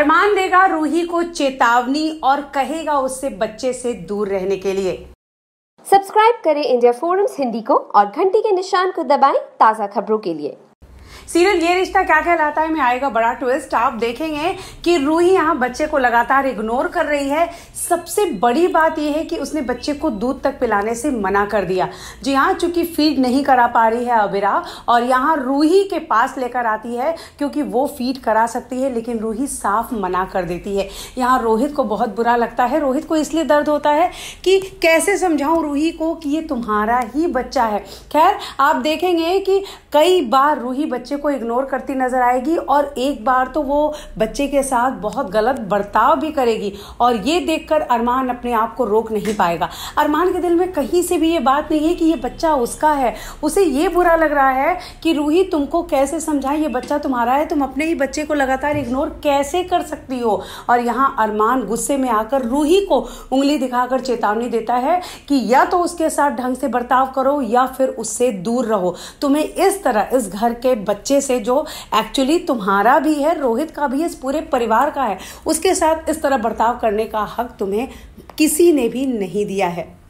अरमान देगा रूही को चेतावनी और कहेगा उससे बच्चे से दूर रहने के लिए सब्सक्राइब करें इंडिया फोरम्स हिंदी को और घंटी के निशान को दबाएं ताज़ा खबरों के लिए सीरियल ये रिश्ता क्या कहलाता है में आएगा बड़ा ट्विस्ट आप देखेंगे कि रूही यहाँ बच्चे को लगातार इग्नोर कर रही है सबसे बड़ी बात यह है कि उसने बच्चे को दूध तक पिलाने से मना कर दिया जी हाँ चूंकि फीड नहीं करा पा रही है अबिरा और यहाँ रूही के पास लेकर आती है क्योंकि वो फीड करा सकती है लेकिन रूही साफ मना कर देती है यहाँ रोहित को बहुत बुरा लगता है रोहित को इसलिए दर्द होता है कि कैसे समझाऊं रूही को कि ये तुम्हारा ही बच्चा है खैर आप देखेंगे कि कई बार रूही बच्चे को इग्नोर करती नज़र आएगी और एक बार तो वो बच्चे के साथ बहुत गलत बर्ताव भी करेगी और ये देखकर अरमान अपने आप को रोक नहीं पाएगा अरमान के दिल में कहीं से भी ये बात नहीं है कि ये बच्चा उसका है उसे ये बुरा लग रहा है कि रूही तुमको कैसे समझाए ये बच्चा तुम्हारा है तुम अपने ही बच्चे को लगातार इग्नोर कैसे कर सकती हो और यहाँ अरमान गुस्से में आकर रूही को उंगली दिखाकर चेतावनी देता है कि या तो उसके साथ ढंग से बर्ताव करो या फिर उससे दूर रहो तुम्हें इस तरह इस घर के बच्चे बच्चे से जो एक्चुअली तुम्हारा भी है रोहित का भी है इस पूरे परिवार का है उसके साथ इस तरह बर्ताव करने का हक तुम्हें किसी ने भी नहीं दिया है